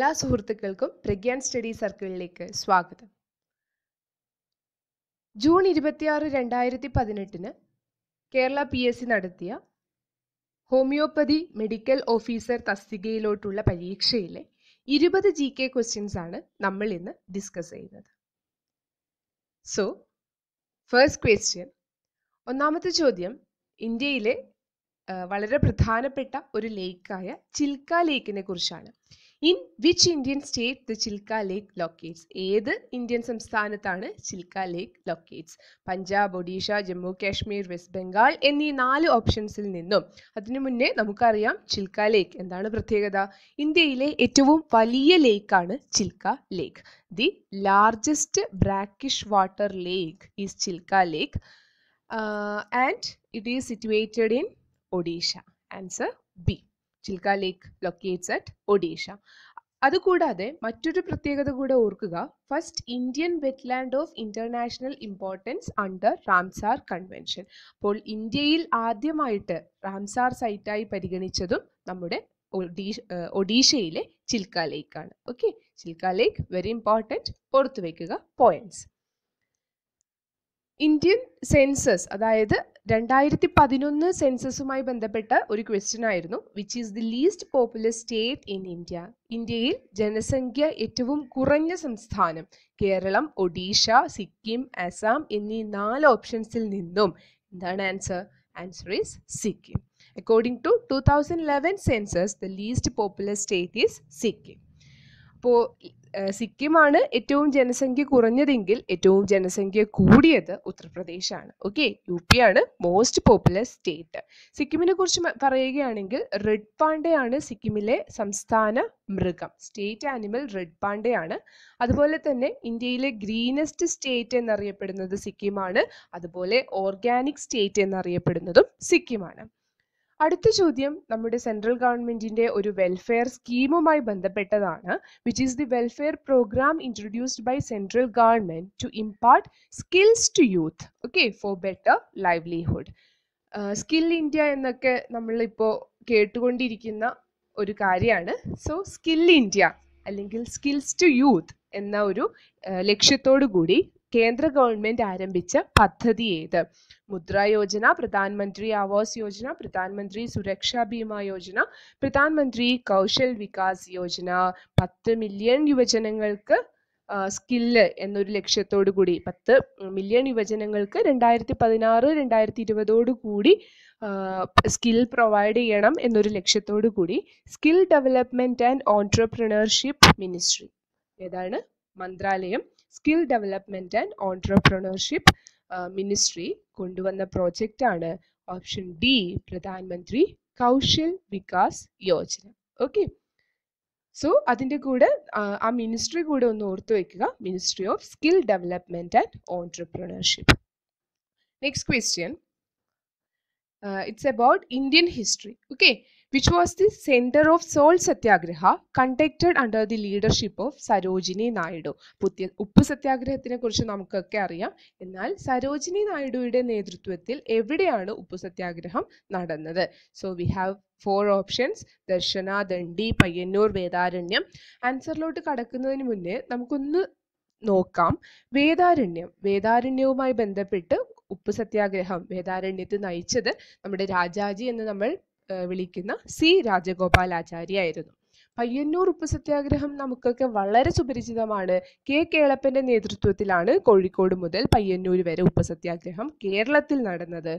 എല്ലാ സുഹൃത്തുക്കൾക്കും പ്രഗ്യാൻ സ്റ്റഡി സർക്കിളിലേക്ക് സ്വാഗതം ജൂൺ ഇരുപത്തിയാറ് രണ്ടായിരത്തി പതിനെട്ടിന് കേരള പി എസ് സി നടത്തിയ ഹോമിയോപ്പതി മെഡിക്കൽ ഓഫീസർ തസ്തികയിലോട്ടുള്ള പരീക്ഷയിലെ ഇരുപത് ജി കെ ക്വസ്റ്റ്യൻസ് ആണ് നമ്മൾ ഇന്ന് ഡിസ്കസ് ചെയ്യുന്നത് സോ ഫസ്റ്റ് ക്വസ്റ്റ്യൻ ഒന്നാമത്തെ ചോദ്യം ഇന്ത്യയിലെ വളരെ പ്രധാനപ്പെട്ട ഒരു ലേക്കായ ചിൽക്ക ലേക്കിനെ കുറിച്ചാണ് in which Indian state the Chilka lake locates ഏത് ഇന്ത്യൻ സംസ്ഥാനത്താണ് ചിൽക്ക ലേക്ക് ലൊക്കേറ്റ്സ് പഞ്ചാബ് ഒഡീഷ ജമ്മു കാശ്മീർ വെസ്റ്റ് ബംഗാൾ എന്നീ നാല് ഓപ്ഷൻസിൽ നിന്നും അതിനു മുന്നേ നമുക്കറിയാം ചിൽക്ക ലേക്ക് എന്താണ് പ്രത്യേകത ഇന്ത്യയിലെ ഏറ്റവും വലിയ ലേക്കാണ് Chilka lake the largest brackish water lake is Chilka lake and it is situated in Odisha answer B Chilka lake locates at Odisha അതുകൂടാതെ മറ്റൊരു പ്രത്യേകത കൂടെ ഓർക്കുക first Indian wetland of international importance under Ramsar convention അപ്പോൾ ഇന്ത്യയിൽ ആദ്യമായിട്ട് റാംസാർ സൈറ്റായി പരിഗണിച്ചതും നമ്മുടെ ഒഡീഷ ഒഡീഷയിലെ ചിൽക്ക ആണ് okay Chilka lake very important ഓർത്തു വയ്ക്കുക പോയിന്റ്സ് ഇന്ത്യൻ സെൻസസ് അതായത് രണ്ടായിരത്തി പതിനൊന്ന് സെൻസസുമായി ബന്ധപ്പെട്ട ഒരു ക്വസ്റ്റ്യൻ ആയിരുന്നു which is the least popular state in India ഇന്ത്യയിൽ ജനസംഖ്യ ഏറ്റവും കുറഞ്ഞ സംസ്ഥാനം കേരളം ഒഡീഷ സിക്കിം അസം എന്നീ നാല് ഓപ്ഷൻസിൽ നിന്നും എന്താണ് answer answer is Sikkim according to two thousand eleven census the least popular state is Sikkim അപ്പോൾ സിക്കിമാണ് ഏറ്റവും ജനസംഖ്യ കുറഞ്ഞതെങ്കിൽ ഏറ്റവും ജനസംഖ്യ കൂടിയത് ഉത്തർപ്രദേശാണ് ഓക്കെ യു പി ആണ് മോസ്റ്റ് പോപ്പുലർ സ്റ്റേറ്റ് സിക്കിമിനെ കുറിച്ച് പറയുകയാണെങ്കിൽ റെഡ് പാണ്ടയാണ് സിക്കിമിലെ സംസ്ഥാന മൃഗം സ്റ്റേറ്റ് ആനിമൽ റെഡ് പാണ്ടയാണ് അതുപോലെ തന്നെ ഇന്ത്യയിലെ ഗ്രീനസ്റ്റ് സ്റ്റേറ്റ് എന്നറിയപ്പെടുന്നത് സിക്കിമാണ് അതുപോലെ ഓർഗാനിക് സ്റ്റേറ്റ് എന്നറിയപ്പെടുന്നതും സിക്കിമാണ് അടുത്ത ചോദ്യം നമ്മുടെ സെൻട്രൽ ഗവൺമെന്റിന്റെ ഒരു വെൽഫെയർ സ്കീമുമായി ബന്ധപ്പെട്ടതാണ് which is the welfare program introduced by central government to impart skills to youth okay for better livelihood skill India എന്നൊക്കെ നമ്മളിപ്പോൾ കേട്ടുകൊണ്ടിരിക്കുന്ന ഒരു കാര്യമാണ് സോ സ്കിൽ ഇന്ത്യ അല്ലെങ്കിൽ സ്കിൽസ് ടു യൂത്ത് എന്ന ഒരു uh, ലക്ഷ്യത്തോടു കൂടി കേന്ദ്ര ഗവൺമെന്റ് ആരംഭിച്ച പദ്ധതി ഏത് മുദ്ര യോജന പ്രധാൻമന്ത്രി ആവാസ് യോജന പ്രധാൻമന്ത്രി സുരക്ഷാ ഭീമ യോജന പ്രധാൻമന്ത്രി കൗശൽ വികാസ് യോജന പത്ത് മില്യൺ യുവജനങ്ങൾക്ക് സ്കില്ല് എന്നൊരു ലക്ഷ്യത്തോടു കൂടി പത്ത് മില്യൺ യുവജനങ്ങൾക്ക് രണ്ടായിരത്തി പതിനാറ് രണ്ടായിരത്തി ഇരുപതോടു കൂടി സ്കിൽ പ്രൊവൈഡ് ചെയ്യണം എന്നൊരു ലക്ഷ്യത്തോടു കൂടി skill development and entrepreneurship ministry ഏതാണ് മന്ത്രാലയം skill development and entrepreneurship ministry കൊണ്ടുവന്ന പ്രോജക്റ്റ് ആണ് ഓപ്ഷൻ ഡി പ്രധാനമന്ത്രി കൗശൽ വികാസ് യോജന ഓക്കെ സോ അതിൻ്റെ കൂടെ ആ മിനിസ്ട്രി കൂടെ ഒന്ന് ഓർത്തു വയ്ക്കുക ministry of skill development and entrepreneurship next question it's about Indian history okay which was the centre of soul satyagraha conducted under the leadership of Sarojini Naidu പുതിയ ഉപ്പ് സത്യാഗ്രഹത്തിനെ കുറിച്ച് നമുക്കൊക്കെ അറിയാം എന്നാൽ സരോജിനി നായിഡുയുടെ നേതൃത്വത്തിൽ എവിടെയാണ് ഉപ്പ് സത്യാഗ്രഹം നടന്നത് so we have four options Dharasana Dandi Payyanur Vedaranyam ആൻസറിലോട്ട് കടക്കുന്നതിന് മുന്നേ നമുക്കൊന്ന് നോക്കാം വേദാരണ്യം വേദാരണ്യവുമായി ബന്ധപ്പെട്ട് ഉപ്പ് സത്യാഗ്രഹം വേദാരണ്യത്തെ നയിച്ചത് നമ്മുടെ രാജാജി എന്ന് നമ്മൾ വിളിക്കുന്ന സി രാജഗോപാലാചാര്യായിരുന്നു പയ്യന്നൂർ ഉപ്പ് സത്യാഗ്രഹം നമുക്കൊക്കെ വളരെ സുപരിചിതമാണ് കെ കേളപ്പന്റെ നേതൃത്വത്തിലാണ് കോഴിക്കോട് മുതൽ പയ്യന്നൂർ വരെ ഉപ്പ് സത്യാഗ്രഹം കേരളത്തിൽ നടന്നത്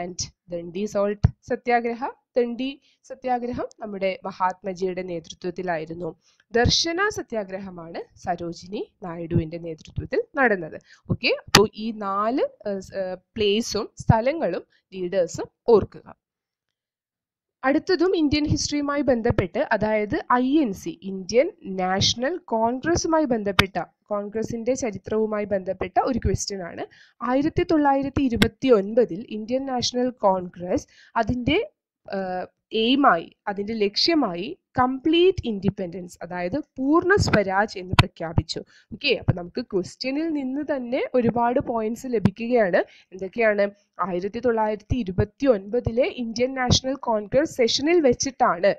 ആൻഡ് ദണ്ഡി സോൾട്ട് സത്യാഗ്രഹ തണ്ടി സത്യാഗ്രഹം നമ്മുടെ മഹാത്മജിയുടെ നേതൃത്വത്തിലായിരുന്നു ദർശന സത്യാഗ്രഹമാണ് സരോജിനി നായിഡുവിന്റെ നേതൃത്വത്തിൽ നടന്നത് ഓക്കെ അപ്പോൾ ഈ നാല് പ്ലേസും സ്ഥലങ്ങളും ലീഡേഴ്സും ഓർക്കുക അടുത്തതും ഇന്ത്യൻ ഹിസ്റ്ററിയുമായി ബന്ധപ്പെട്ട് അതായത് I N C Indian national കോൺഗ്രസുമായി ബന്ധപ്പെട്ട കോൺഗ്രസിന്റെ ചരിത്രവുമായി ബന്ധപ്പെട്ട ഒരു ക്വസ്റ്റ്യൻ ആണ് ആയിരത്തി തൊള്ളായിരത്തി ഇരുപത്തി ഒൻപതിൽ ഇന്ത്യൻ നാഷണൽ കോൺഗ്രസ് അതിൻ്റെ എയിമായി അതിൻ്റെ ലക്ഷ്യമായി കംപ്ലീറ്റ് ഇൻഡിപെൻഡൻസ് അതായത് പൂർണ്ണ സ്വരാജ് എന്ന് പ്രഖ്യാപിച്ചു ഓക്കെ അപ്പം നമുക്ക് ക്വസ്റ്റ്യനിൽ നിന്ന് തന്നെ ഒരുപാട് പോയിന്റ്സ് ലഭിക്കുകയാണ് എന്തൊക്കെയാണ് ആയിരത്തി തൊള്ളായിരത്തി ഇരുപത്തി ഒൻപതിലെ ഇന്ത്യൻ നാഷണൽ കോൺഗ്രസ് സെഷനിൽ വെച്ചിട്ടാണ്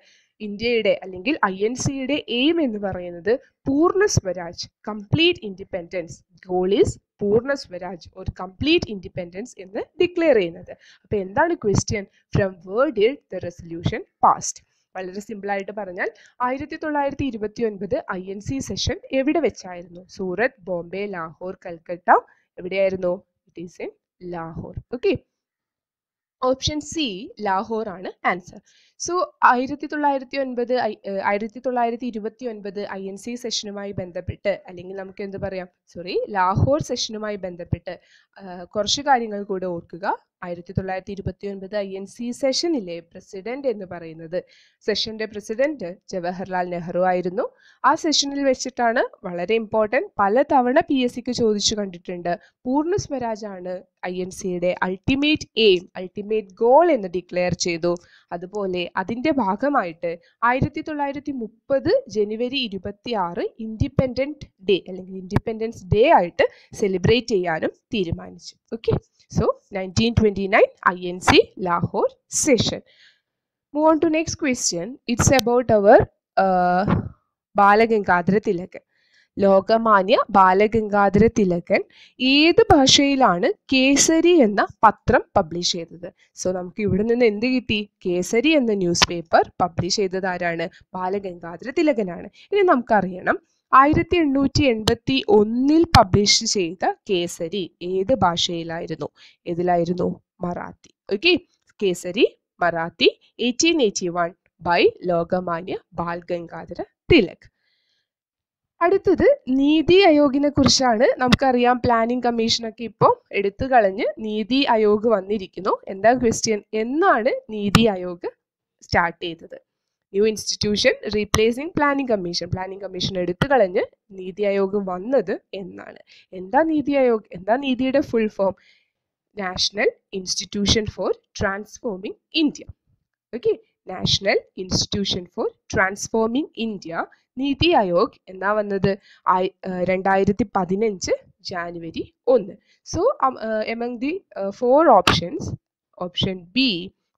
ഇന്ത്യയുടെ അല്ലെങ്കിൽ ഐ എൻ സിയുടെ എയിം എന്ന് പറയുന്നത് Purna Swaraj complete independence goal is Purna Swaraj ഒരു കംപ്ലീറ്റ് ഇൻഡിപെൻഡൻസ് എന്ന് ഡിക്ലെയർ ചെയ്യുന്നത് അപ്പോൾ എന്താണ് question from world did the resolution passed വളരെ സിമ്പിളായിട്ട് പറഞ്ഞാൽ ആയിരത്തി തൊള്ളായിരത്തി ഇരുപത്തി ഒൻപത് ഐ എൻ സി സെഷൻ എവിടെ വെച്ചായിരുന്നു സൂറത്ത് ബോംബെ ലാഹോർ കൽക്കട്ട എവിടെയായിരുന്നു it is in Lahore okay option C Lahore ആണ് ആൻസർ സോ ആയിരത്തി തൊള്ളായിരത്തി ഒൻപത് ആയിരത്തി തൊള്ളായിരത്തി ഇരുപത്തി ഒൻപത് ഐ എൻ സി സെഷനുമായി ബന്ധപ്പെട്ട് അല്ലെങ്കിൽ നമുക്ക് എന്ത് പറയാം സോറി ലാഹോർ സെഷനുമായി ബന്ധപ്പെട്ട് കുറച്ച് കാര്യങ്ങൾ കൂടെ ഓർക്കുക ആയിരത്തി തൊള്ളായിരത്തി ഇരുപത്തി ഒൻപത് ഐ എൻ സി സെഷനിലെ പ്രസിഡന്റ് എന്ന് പറയുന്നത് സെഷന്റെ പ്രസിഡന്റ് ജവഹർലാൽ നെഹ്റു ആയിരുന്നു ആ സെഷനിൽ വെച്ചിട്ടാണ് വളരെ ഇമ്പോർട്ടൻറ്റ് പല തവണ പി എസ് സിക്ക് ചോദിച്ചു കണ്ടിട്ടുണ്ട് പൂർണ്ണ സ്വരാജ് ആണ് ഐ എൻ സിയുടെ അൾട്ടിമേറ്റ് എയിം അൾട്ടിമേറ്റ് ഗോൾ എന്ന് ഡിക്ലെയർ ചെയ്തു അതുപോലെ അതിൻ്റെ ഭാഗമായിട്ട് ആയിരത്തി തൊള്ളായിരത്തി മുപ്പത് ജനുവരി ഇരുപത്തി ആറ് ഇൻഡിപെൻഡൻറ്റ് ഡേ അല്ലെങ്കിൽ ഇൻഡിപെൻഡൻസ് ഡേ ആയിട്ട് സെലിബ്രേറ്റ് ചെയ്യാനും തീരുമാനിച്ചു okay so nineteen twenty nine I N C Lahore session move on to next question it's about our Balgangadhar Tilak Lokmanya Balgangadhar തിലകൻ ഏത് ഭാഷയിലാണ് കേസരി എന്ന പത്രം പബ്ലിഷ് ചെയ്തത് സോ നമുക്ക് ഇവിടെ നിന്ന് എന്ത് കിട്ടി കേസരി എന്ന ന്യൂസ് പേപ്പർ പബ്ലിഷ് ചെയ്തത് ആരാണ് ബാലഗംഗാധര തിലകനാണ് ഇനി നമുക്കറിയണം ആയിരത്തി എണ്ണൂറ്റി എൺപത്തി ഒന്നിൽ പബ്ലിഷ് ചെയ്ത കേസരി ഏത് ഭാഷയിലായിരുന്നു ഏതിലായിരുന്നു Marathi okay Kesari Marathi eighteen eighty one by Lokmanya Bal Gangadhar Tilak അടുത്തത് നീതി അയോഗിനെ കുറിച്ചാണ് നമുക്കറിയാം പ്ലാനിംഗ് കമ്മീഷനൊക്കെ ഇപ്പോൾ എടുത്തു കളഞ്ഞ് നീതി അയോഗ് വന്നിരിക്കുന്നു എന്താ ക്വസ്റ്റ്യൻ എന്നാണ് നീതി അയോഗ് സ്റ്റാർട്ട് ചെയ്തത് new institution replacing planning commission planning commission എടുത്തു കളഞ്ഞ് നീതി അയോഗ് വന്നത് എന്നാണ് എന്താ നീതി അയോഗ് എന്താ നീതിയുടെ full form national institution for transforming India okay national institution for transforming India നീതി ആയോഗ് എന്നാ വന്നത് രണ്ടായിരത്തി പതിനഞ്ച് ജാനുവരി ഒന്ന് so among the four options option B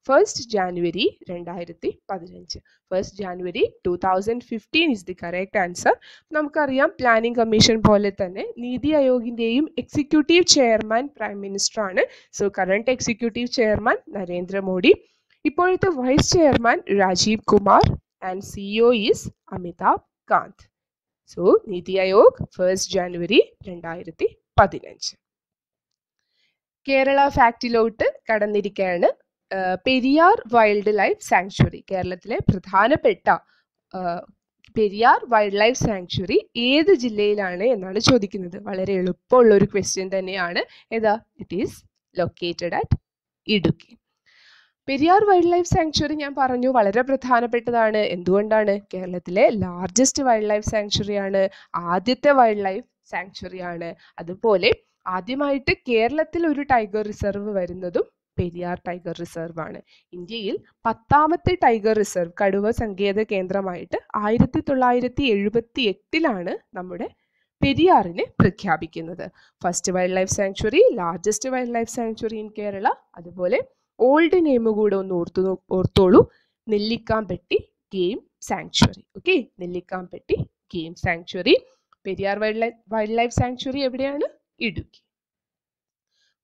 first January രണ്ടായിരത്തി പതിനഞ്ച് first January two thousand fifteen is the correct answer നമുക്കറിയാം planning commission പോലെ തന്നെ നീതി ആയോഗിൻ്റെയും എക്സിക്യൂട്ടീവ് ചെയർമാൻ പ്രൈം മിനിസ്റ്റർ ആണ് so current executive chairman Narendra Modi ഇപ്പോഴത്തെ vice chairman Rajeev Kumar and CEO is Amitabh Kant so NITI Aayog first January രണ്ടായിരത്തി പതിനഞ്ച് കേരള ഫാക്റ്റിലോട്ട് കടന്നിരിക്കുകയാണ് പെരിയാർ വൈൽഡ് ലൈഫ് സാങ്ച്വറി കേരളത്തിലെ പ്രധാനപ്പെട്ട പെരിയാർ വൈൽഡ് ലൈഫ് സാങ്ച്വറി ഏത് ജില്ലയിലാണ് എന്നാണ് ചോദിക്കുന്നത് വളരെ എളുപ്പമുള്ള ഒരു ക്വസ്റ്റ്യൻ തന്നെയാണ് ഏതാ it is located at Idukki Periyar wildlife sanctuary ഞാൻ പറഞ്ഞു വളരെ പ്രധാനപ്പെട്ടതാണ് എന്തുകൊണ്ടാണ് കേരളത്തിലെ ലാർജസ്റ്റ് വൈൽഡ് ലൈഫ് സാങ്ച്വറിയാണ് ആദ്യത്തെ വൈൽഡ് ലൈഫ് സാങ്ച്വറിയാണ് അതുപോലെ ആദ്യമായിട്ട് കേരളത്തിൽ ഒരു ടൈഗർ റിസർവ് വരുന്നതും പെരിയാർ ടൈഗർ റിസർവ് ആണ് ഇന്ത്യയിൽ പത്താമത്തെ ടൈഗർ റിസർവ് കടുവ സങ്കേത കേന്ദ്രമായിട്ട് ആയിരത്തി തൊള്ളായിരത്തി എഴുപത്തി എട്ടിലാണ് നമ്മുടെ പെരിയാറിനെ പ്രഖ്യാപിക്കുന്നത് first wildlife sanctuary largest wildlife sanctuary in Kerala അതുപോലെ ഓൾഡ് നെയിം കൂടെ ഒന്ന് ഓർത്തു ഓർത്തോളൂ Nellikampetty game sanctuary okay Nellikampetty game sanctuary Periyar wildlife wildlife sanctuary എവിടെയാണ് Idukki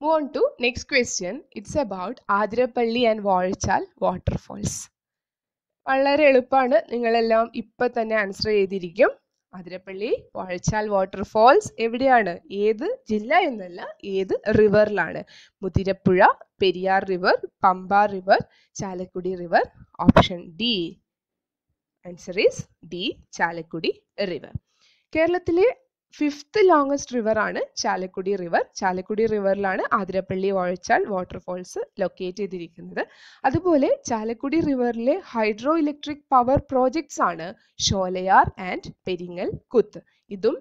move on to next question it's about Athirappilly and Vazhachal waterfalls വളരെ എളുപ്പമാണ് നിങ്ങളെല്ലാം ഇപ്പം തന്നെ ആൻസർ ചെയ്തിരിക്കും അതിരപ്പള്ളി വാഴച്ചാൽ വാട്ടർഫോൾസ് എവിടെയാണ് ഏത് ജില്ല എന്നല്ല ഏത് റിവറിലാണ് Muthirapuzha Periyar river Pamba river Chalakudy river option D answer is D Chalakudy river കേരളത്തിലെ ഫിഫ്ത്ത് ലോങ്സ്റ്റ് റിവർ ആണ് ചാലക്കുടി റിവർ ചാലക്കുടി റിവറിലാണ് ആതിരപ്പള്ളി ഒഴച്ചാൽ വാട്ടർഫോൾസ് ലൊക്കേറ്റ് ചെയ്തിരിക്കുന്നത് അതുപോലെ ചാലക്കുടി റിവറിലെ ഹൈഡ്രോ ഇലക്ട്രിക് പവർ പ്രോജക്ട്സ് ആണ് ഷോലയാർ ആൻഡ് പെരിങ്ങൽ കുത്ത് ഇതും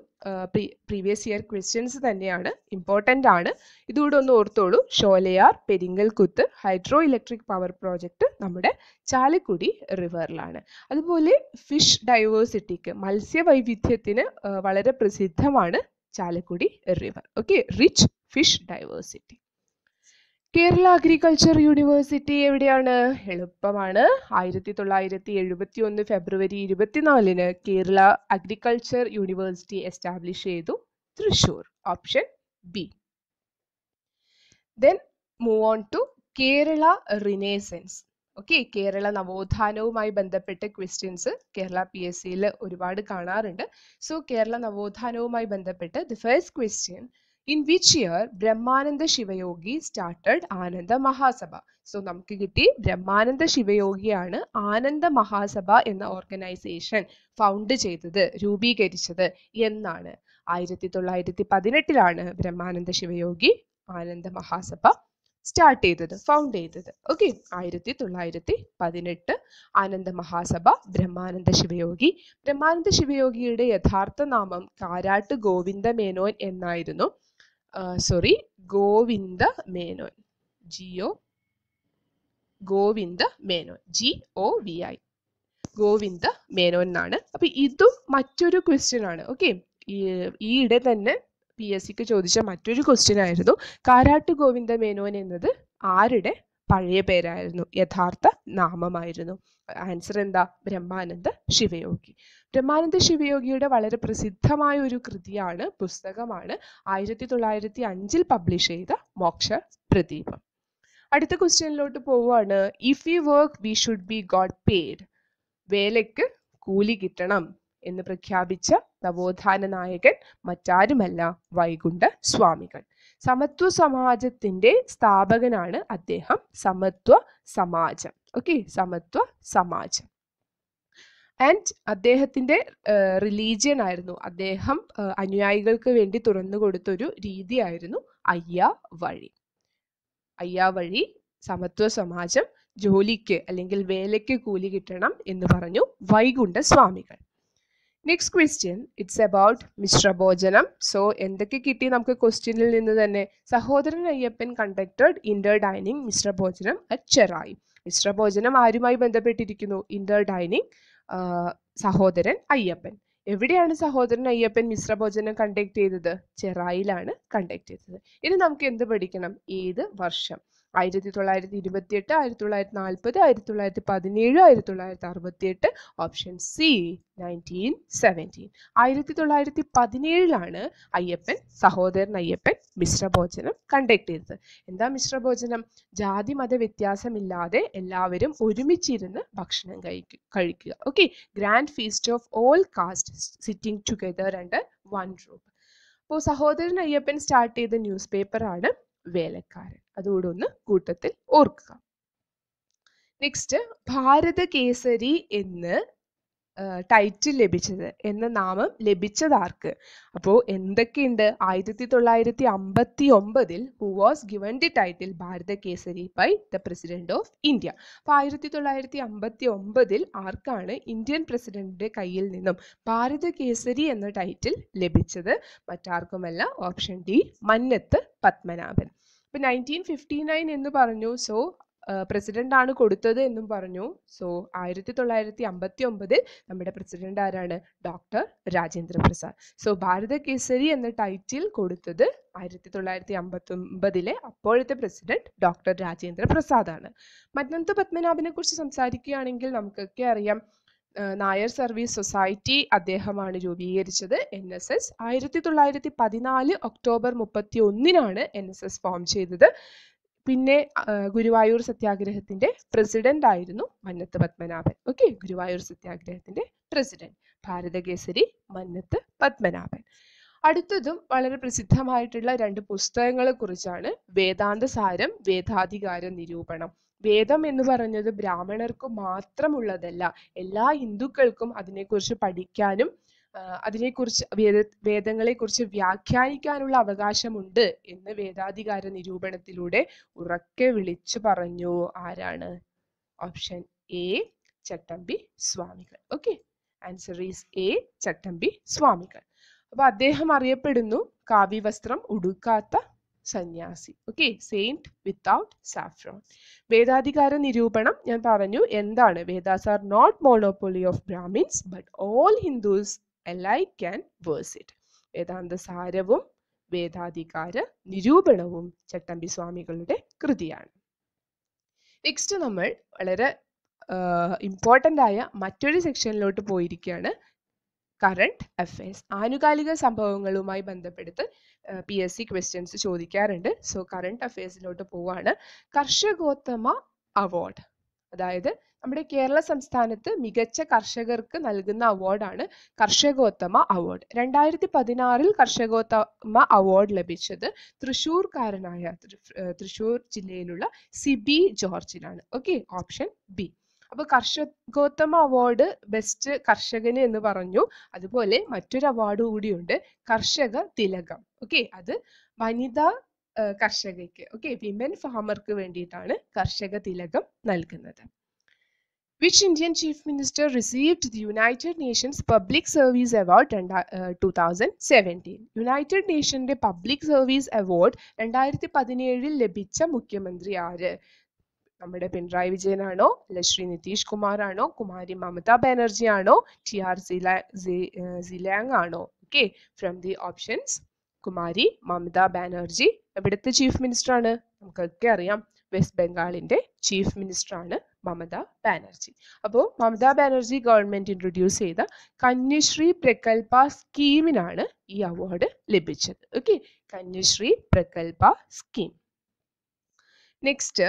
പ്രീവിയസ് ഇയർ ക്വസ്റ്റ്യൻസ് തന്നെയാണ് ഇമ്പോർട്ടൻ്റ് ആണ് ഇതുകൂടെ ഒന്ന് ഓർത്തോളൂ Sholayar Peringalkuthu hydroelectric power project നമ്മുടെ ചാലക്കുടി റിവറിലാണ് അതുപോലെ ഫിഷ് ഡൈവേഴ്സിറ്റിക്ക് മത്സ്യവൈവിധ്യത്തിന് വളരെ പ്രസിദ്ധമാണ് Chalakudy river okay rich fish diversity Kerala agriculture university എവിടെയാണ് എളുപ്പമാണ് ആയിരത്തി തൊള്ളായിരത്തി എഴുപത്തി ഒന്ന് ഫെബ്രുവരി ഇരുപത്തിനാലിന് കേരള അഗ്രികൾച്ചർ യൂണിവേഴ്സിറ്റി എസ്റ്റാബ്ലിഷ് ചെയ്തു Thrissur option B then move on to Kerala renaissance okay Kerala നവോത്ഥാനവുമായി ബന്ധപ്പെട്ട ക്വസ്റ്റ്യൻസ് കേരള പി എസ് സിയിൽ ഒരുപാട് കാണാറുണ്ട് സോ കേരള നവോത്ഥാനവുമായി ബന്ധപ്പെട്ട് the first question in which year Brahmananda Sivayogi started Ananda Mahasabha so നമുക്ക് കിട്ടി ബ്രഹ്മാനന്ദ ശിവയോഗിയാണ് ആനന്ദ മഹാസഭ എന്ന ഓർഗനൈസേഷൻ ഫൗണ്ട് ചെയ്തത് രൂപീകരിച്ചത് എന്നാണ് ആയിരത്തി തൊള്ളായിരത്തി പതിനെട്ടിലാണ് ബ്രഹ്മാനന്ദ ശിവയോഗി ആനന്ദ മഹാസഭ സ്റ്റാർട്ട് ചെയ്തത് ഫൗണ്ട് ചെയ്തത് ഓക്കെ ആയിരത്തി തൊള്ളായിരത്തി പതിനെട്ട് ആനന്ദ മഹാസഭ ബ്രഹ്മാനന്ദ ശിവയോഗി ബ്രഹ്മാനന്ദ ശിവയോഗിയുടെ യഥാർത്ഥ നാമം കാരാട്ട് ഗോവിന്ദമേനോൻ എന്നായിരുന്നു sorry Govinda Menon Jio Govinda Menon G O V I Govinda Menon എന്നാണ് അപ്പൊ ഇതും മറ്റൊരു ക്വസ്റ്റ്യൻ ആണ് ഓക്കെ ഈയിടെ തന്നെ പി എസ് സിക്ക് ചോദിച്ച മറ്റൊരു ക്വസ്റ്റ്യൻ ആയിരുന്നു കാരാട്ട് ഗോവിന്ദ മേനോൻ എന്നത് ആരുടെ പഴയ പേരായിരുന്നു യഥാർത്ഥ നാമമായിരുന്നു ആൻസർ എന്താ ബ്രഹ്മാനന്ദ ശിവയോഗി ബ്രഹ്മാനന്ദ ശിവയോഗിയുടെ വളരെ പ്രസിദ്ധമായ ഒരു കൃതിയാണ് പുസ്തകമാണ് ആയിരത്തി തൊള്ളായിരത്തി അഞ്ചിൽ പബ്ലിഷ് ചെയ്ത മോക്ഷ പ്രദീപം അടുത്ത ക്വസ്റ്റ്യനിലോട്ട് പോവുകയാണ് if you work we should be got paid വേലയ്ക്ക് കൂലി കിട്ടണം എന്ന് പ്രഖ്യാപിച്ച നവോത്ഥാന നായകൻ മറ്റാരുമല്ല വൈകുണ്ഠ സ്വാമികൾ സമത്വ സമാജത്തിന്റെ സ്ഥാപകനാണ് അദ്ദേഹം സമത്വ സമാജം ഓക്കെ സമത്വ സമാജം ആൻഡ് അദ്ദേഹത്തിൻ്റെ റിലീജിയൻ ആയിരുന്നു അദ്ദേഹം അനുയായികൾക്ക് വേണ്ടി തുറന്നു കൊടുത്തൊരു രീതിയായിരുന്നു അയ്യ വഴി അയ്യ വഴി സമത്വ സമാജം ജോലിക്ക് അല്ലെങ്കിൽ വേലയ്ക്ക് കൂലി കിട്ടണം എന്ന് പറഞ്ഞു Vaikunda Swamikal next question it's about ഭോജനം സോ എന്തൊക്കെ കിട്ടി നമുക്ക് ക്വസ്റ്റ്യനിൽ നിന്ന് തന്നെ Sahodaran Ayyappan conducted inter dining ഭോജനം അറ്റ് ചെറായി ഭോജനം ആരുമായി ബന്ധപ്പെട്ടിരിക്കുന്നു ഇൻഡർ ഡൈനിങ് സഹോദരൻ അയ്യപ്പൻ എവിടെയാണ് സഹോദരൻ അയ്യപ്പൻ മിശ്രഭോജനം കണ്ടക്ട് ചെയ്തത് ചെറായിലാണ് കണ്ടക്ട് ചെയ്തത് ഇനി നമുക്ക് എന്ത് പഠിക്കണം ഏത് വർഷം ആയിരത്തി തൊള്ളായിരത്തി ഇരുപത്തി എട്ട് ആയിരത്തി തൊള്ളായിരത്തി നാൽപ്പത് ആയിരത്തി തൊള്ളായിരത്തി പതിനേഴ് ആയിരത്തി തൊള്ളായിരത്തി അറുപത്തി എട്ട് ഓപ്ഷൻ സി നയൻറ്റീൻ സെവൻറ്റീൻ ആയിരത്തി തൊള്ളായിരത്തി പതിനേഴിലാണ് അയ്യപ്പൻ സഹോദരൻ അയ്യപ്പൻ മിശ്രഭോജനം കണ്ടക്ട് ചെയ്തത് എന്താ മിശ്രഭോജനം ജാതി മത വ്യത്യാസമില്ലാതെ എല്ലാവരും ഒരുമിച്ചിരുന്ന് ഭക്ഷണം കഴിക്കുക കഴിക്കുക okay grand feast of all caste sitting together and one room അപ്പോൾ സഹോദരൻ അയ്യപ്പൻ സ്റ്റാർട്ട് ചെയ്ത ന്യൂസ് പേപ്പറാണ് വേലക്കാരൻ അതുകൂടെ ഒന്ന് കൂട്ടത്തിൽ ഓർക്കുക നെക്സ്റ്റ് ഭാരത കേസരി എന്ന് ടൈറ്റിൽ ലഭിച്ചത് എന്ന നാമം ലഭിച്ചതാർക്ക് അപ്പോൾ എന്തൊക്കെയുണ്ട് ആയിരത്തി തൊള്ളായിരത്തി അമ്പത്തി ഒമ്പതിൽ who was given the title Bharata Kesari by the president of India അപ്പോൾ ആയിരത്തി തൊള്ളായിരത്തി അമ്പത്തി ഒമ്പതിൽ ആർക്കാണ് ഇന്ത്യൻ പ്രസിഡന്റിന്റെ കയ്യിൽ നിന്നും ഭാരത കേസരി എന്ന ടൈറ്റിൽ ലഭിച്ചത് മറ്റാർക്കുമല്ല ഓപ്ഷൻ ഡി മന്നത്ത് പത്മനാഭൻ അപ്പോൾ നയൻറ്റീൻ ഫിഫ്റ്റി നയൻ എന്ന് പറഞ്ഞു സോ പ്രസിഡന്റ് ആണ് കൊടുത്തത് എന്നും പറഞ്ഞു സോ ആയിരത്തി തൊള്ളായിരത്തി അമ്പത്തി ഒമ്പതിൽ നമ്മുടെ പ്രസിഡന്റ് ആരാണ് ഡോക്ടർ രാജേന്ദ്ര പ്രസാദ് സോ ഭാരത കേസരി എന്ന ടൈറ്റിൽ കൊടുത്തത് ആയിരത്തി തൊള്ളായിരത്തി അമ്പത്തി ഒമ്പതിലെ അപ്പോഴത്തെ പ്രസിഡന്റ് ഡോക്ടർ രാജേന്ദ്ര പ്രസാദാണ് മന്നത്ത് പത്മനാഭനെ കുറിച്ച് സംസാരിക്കുകയാണെങ്കിൽ നമുക്കൊക്കെ അറിയാം നായർ സർവീസ് സൊസൈറ്റി അദ്ദേഹമാണ് രൂപീകരിച്ചത് എൻ എസ് എസ് ആയിരത്തി തൊള്ളായിരത്തി പതിനാല് ഒക്ടോബർ മുപ്പത്തി ഒന്നിനാണ് എൻ എസ് എസ് ഫോം ചെയ്തത് പിന്നെ ഗുരുവായൂർ സത്യാഗ്രഹത്തിന്റെ പ്രസിഡന്റ് ആയിരുന്നു മന്നത്ത് പത്മനാഭൻ ഓക്കെ ഗുരുവായൂർ സത്യാഗ്രഹത്തിന്റെ പ്രസിഡന്റ് ഭാരതകേസരി മന്നത്ത് പത്മനാഭൻ അടുത്തതും വളരെ പ്രസിദ്ധമായിട്ടുള്ള രണ്ട് പുസ്തകങ്ങളെ കുറിച്ചാണ് വേദാന്ത സാരം വേദാധികാര നിരൂപണം വേദം എന്ന് പറഞ്ഞത് ബ്രാഹ്മണർക്ക് മാത്രമുള്ളതല്ല എല്ലാ ഹിന്ദുക്കൾക്കും അതിനെക്കുറിച്ച് പഠിക്കാനും അതിനെക്കുറിച്ച് വേദ വേദങ്ങളെക്കുറിച്ച് വ്യാഖ്യാനിക്കാനുള്ള അവകാശമുണ്ട് എന്ന് വേദാധികാര നിരൂപണത്തിലൂടെ ഉറക്കെ വിളിച്ചു പറഞ്ഞു ആരാണ് option A Chattampi Swamikal okay answer is A Chattampi Swamikal അപ്പൊ അദ്ദേഹം അറിയപ്പെടുന്നു കാവ്യവസ്ത്രം ഉടുക്കാത്ത സന്യാസി okay saint without saffron Vedadhikara Nirupanam ഞാൻ പറഞ്ഞു എന്താണ് Vedas are not monopoly of Brahmins but all Hindus alike can verse it വേദാന്ത സാരവും വേദാധികാര നിരൂപണവും ചട്ടമ്പി സ്വാമികളുടെ കൃതിയാണ് നെക്സ്റ്റ് നമ്മൾ വളരെ ഇമ്പോർട്ടൻ്റ് ആയ മറ്റൊരു സെക്ഷനിലോട്ട് പോയിരിക്കുകയാണ് കറണ്ട് അഫയേഴ്സ് ആനുകാലിക സംഭവങ്ങളുമായി ബന്ധപ്പെടുത്ത് പി എസ് സി ക്വസ്റ്റ്യൻസ് ചോദിക്കാറുണ്ട് സോ കറണ്ട് അഫയേഴ്സിലോട്ട് പോവാണ് കർഷകോത്തമ അവാർഡ് അതായത് നമ്മുടെ കേരള സംസ്ഥാനത്ത് മികച്ച കർഷകർക്ക് നൽകുന്ന അവാർഡാണ് കർഷകോത്തമ അവാർഡ് രണ്ടായിരത്തി പതിനാറിൽ കർഷകോത്തമ അവാർഡ് ലഭിച്ചത് തൃശൂർക്കാരനായ തൃശൂർ ജില്ലയിലുള്ള സിബി ജോർജിനാണ് ഓക്കെ ഓപ്ഷൻ ബി അപ്പോൾ കർഷകോത്തമ അവാർഡ് ബെസ്റ്റ് കർഷകന് എന്ന് പറഞ്ഞു അതുപോലെ മറ്റൊരു അവാർഡ് കൂടിയുണ്ട് കർഷക തിലകം ഓക്കെ അത് വനിതാ കർഷകയ്ക്ക് ഓക്കെ വിമൻ ഫാമർക്ക് വേണ്ടിയിട്ടാണ് കർഷക തിലകം നൽകുന്നത് which Indian chief minister received the united nations public service award രണ്ടാ ടു തൗസൻഡ് സെവൻറ്റീൻ യുണൈറ്റഡ് നേഷൻ്റെ പബ്ലിക് സർവീസ് അവാർഡ് രണ്ടായിരത്തി പതിനേഴിൽ ലഭിച്ച മുഖ്യമന്ത്രി ആര് നമ്മുടെ പിണറായി വിജയനാണോ അല്ല ശ്രീ നിതീഷ് കുമാറാണോ കുമാരി മമത ബാനർജി ആണോ ടി ആർ സിലാങ് ആണോ okay from the options Kumari Mamata Banerjee എവിടുത്തെ ചീഫ് മിനിസ്റ്റർ ആണ് നമുക്കൊക്കെ അറിയാം വെസ്റ്റ് ബംഗാളിന്റെ ചീഫ് മിനിസ്റ്റർ ആണ് മമത ബാനർജി അപ്പോൾ മമത ബാനർജി ഗവൺമെന്റ് ഇൻട്രൊഡ്യൂസ് ചെയ്ത കന്യശ്രീ പ്രകൽപ സ്കീമിനാണ് ഈ അവാർഡ് ലഭിച്ചത് okay Kanyashree Prakalpa scheme next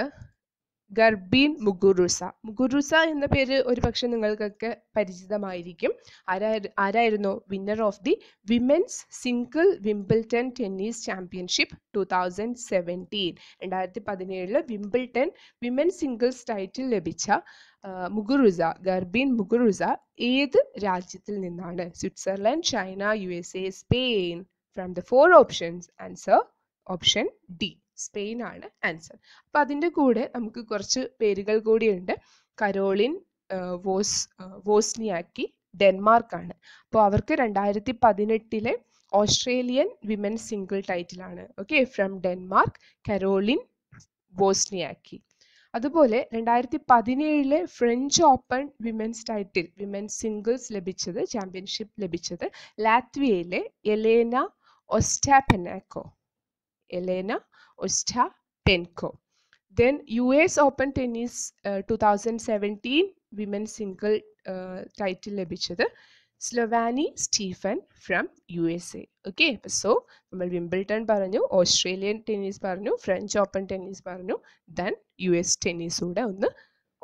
Garbine Muguruza Muguruza എന്ന പേര് ഒരുപക്ഷെ നിങ്ങൾക്കൊക്കെ പരിചിതമായിരിക്കും ആരായി ആരായിരുന്നു winner of the women's single Wimbledon tennis championship two thousand seventeen രണ്ടായിരത്തി പതിനേഴില് വിംബിൾട്ടൺ വിമൻ സിംഗിൾസ് ടൈറ്റിൽ ലഭിച്ച മുഗുറുസ ഗർബീൻ മുഗുറുസ ഏത് രാജ്യത്തിൽ നിന്നാണ് Switzerland China U S A Spain from the four options answer option D Spain ആണ് answer അപ്പോൾ അതിൻ്റെ കൂടെ നമുക്ക് കുറച്ച് പേരുകൾ കൂടിയുണ്ട് കരോളിൻ വോസ് വോസ്നിയാക്കി ഡെൻമാർക്കാണ് അപ്പോൾ അവർക്ക് രണ്ടായിരത്തി പതിനെട്ടിലെ ഓസ്ട്രേലിയൻ വിമൻ സിംഗിൾ ടൈറ്റിലാണ് okay from Denmark Caroline Wozniacki അതുപോലെ രണ്ടായിരത്തി പതിനേഴിലെ French Open women's title women's singles ലഭിച്ചത് ചാമ്പ്യൻഷിപ്പ് ലഭിച്ചത് ലാത്വിയയിലെ Elena Ostapenko Elena Ostapenko. Then US Open Tennis uh, 2017 women's single title ലഭിച്ചത് Sloane Stephens from U S A okay so നമ്മൾ Wimbledon പറഞ്ഞു Australian tennis പറഞ്ഞു ഫ്രഞ്ച് ഓപ്പൺ ടെന്നീസ് പറഞ്ഞു then U S tennis ഒന്ന്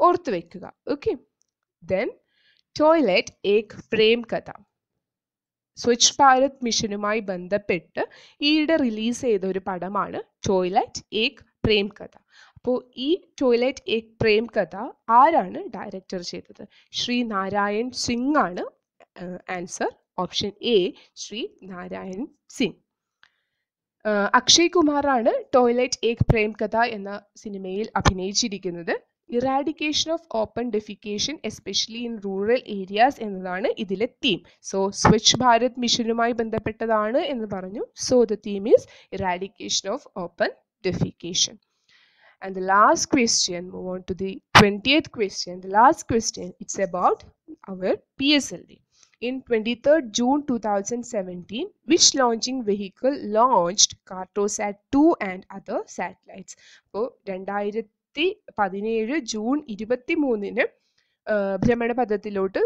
ഓർത്ത് വെക്കുക okay then toilet Ek Prem കഥ സ്വച്ഛ് ഭാരത് മിഷനുമായി ബന്ധപ്പെട്ട് ഈയിടെ റിലീസ് ചെയ്ത ഒരു പടമാണ് ടോയ്ലറ്റ് ഏക് പ്രേം കഥ അപ്പോൾ ഈ ടോയ്ലറ്റ് ഏക് പ്രേം കഥ ആരാണ് ഡയറക്ടർ ചെയ്തത് ശ്രീ നാരായൺ സിംഗ് ആണ് answer option A Shri Narayan Singh Akshay കുമാറാണ് ടോയ്ലറ്റ് ഏക് പ്രേം കഥ എന്ന സിനിമയിൽ അഭിനയിച്ചിരിക്കുന്നത് eradication of open defecation especially in rural areas എന്നതാണ് ഇതിലെ തീം സോ സ്വച്ഛ് ഭാരത് മിഷനുമായി ബന്ധപ്പെട്ടതാണ് എന്ന് പറഞ്ഞു so the theme is eradication of open defecation and the last question move on to the 20th question the last question it's about our psld in 23rd june 2017 which launching vehicle launched cartosat 2 and other satellites അപ്പോൾ രണ്ടായിരത്തി രണ്ടായിരത്തി പതിനേഴ് June ഇരുപത്തി മൂന്നിന് ഭ്രമണപഥത്തിലോട്ട്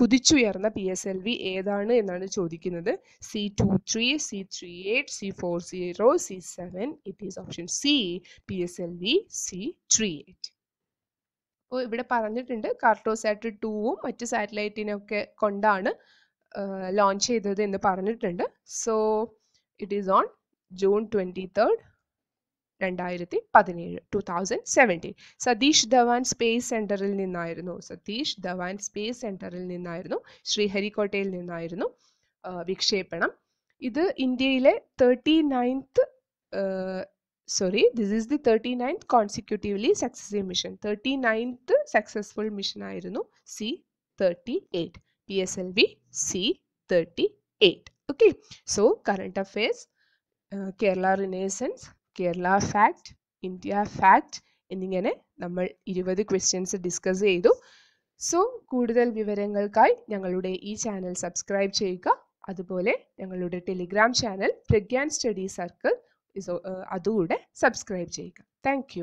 കുതിച്ചുയർന്ന P S L V ഏതാണ് എന്നാണ് ചോദിക്കുന്നത് C two three C three eight C four zero C seven it is option C P S L V C three eight അപ്പോൾ ഇവിടെ പറഞ്ഞിട്ടുണ്ട് കാർട്ടോസാറ്റ് ടൂവും മറ്റ് സാറ്റലൈറ്റിനൊക്കെ കൊണ്ടാണ് ലോഞ്ച് ചെയ്തത് എന്ന് പറഞ്ഞിട്ടുണ്ട് so it is on June twenty third രണ്ടായിരത്തി പതിനേഴ് two thousand seventeen Satish Dhawan space സെൻറ്ററിൽ നിന്നായിരുന്നു സതീഷ് ധവാൻ സ്പേസ് സെൻറ്ററിൽ നിന്നായിരുന്നു ശ്രീഹരിക്കോട്ടയിൽ നിന്നായിരുന്നു വിക്ഷേപണം ഇത് ഇന്ത്യയിലെ thirty ninth sorry this is the thirty ninth consecutively successive mission thirty ninth successful mission ആയിരുന്നു C thirty eight P S L V C thirty eight okay so current affairs Kerala renaissance Kerala fact India fact എന്നിങ്ങനെ നമ്മൾ ഇരുപത് questions discuss ചെയ്തു so കൂടുതൽ വിവരങ്ങൾക്കായി ഞങ്ങളുടെ ഈ channel subscribe ചെയ്യുക അതുപോലെ ഞങ്ങളുടെ telegram channel Pragyan study circle അതുകൂടെ സബ്സ്ക്രൈബ് ചെയ്യുക താങ്ക്